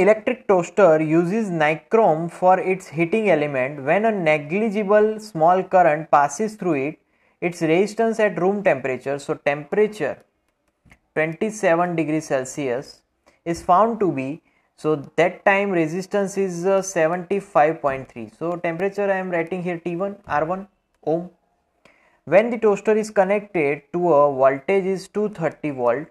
electric toaster uses nichrome for its heating element. When a negligible small current passes through it, its resistance at room temperature, so temperature 27 degrees Celsius, is found to be so that time resistance is uh, 75.3. So temperature I am writing here T1 R1 ohm. When the toaster is connected to a voltage is 230 volt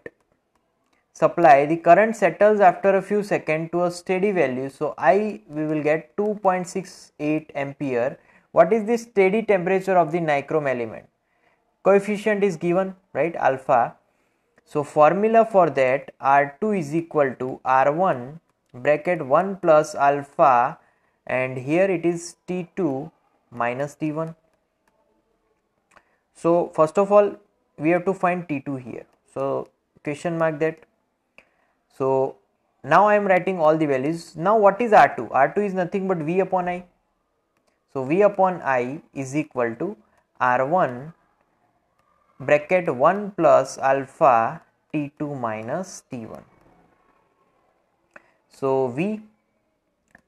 supply the current settles after a few seconds to a steady value so i we will get 2.68 ampere what is the steady temperature of the nichrome element coefficient is given right alpha so formula for that r2 is equal to r1 bracket 1 plus alpha and here it is t2 minus t1 so first of all we have to find t2 here so question mark that so now I am writing all the values. Now what is R2? R2 is nothing but V upon I. So V upon I is equal to R1 bracket 1 plus alpha T2 minus T1. So V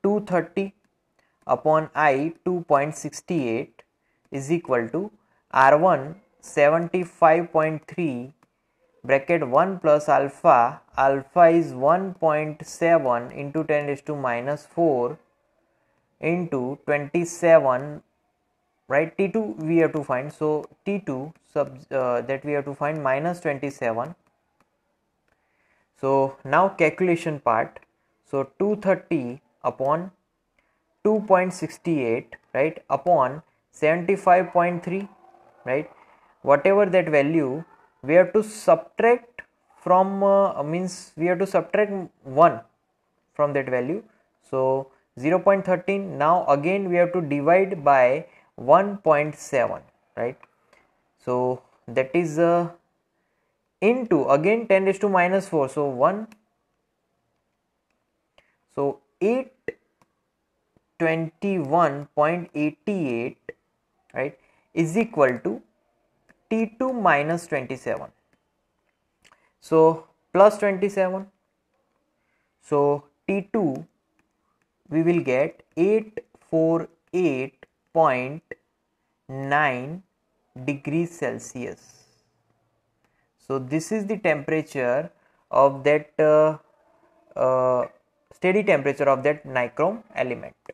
230 upon I 2.68 is equal to R1 75.3 bracket 1 plus alpha alpha is 1.7 into 10 raised to minus 4 into 27 right t2 we have to find so t2 sub uh, that we have to find minus 27 so now calculation part so 230 upon 2.68 right upon 75.3 right whatever that value we have to subtract from uh, means we have to subtract 1 from that value so 0.13 now again we have to divide by 1.7 right so that is uh, into again 10 raised to minus 4 so 1 so 821.88 right is equal to t2 minus 27 so plus 27 so t2 we will get 848.9 degrees celsius so this is the temperature of that uh, uh, steady temperature of that nichrome element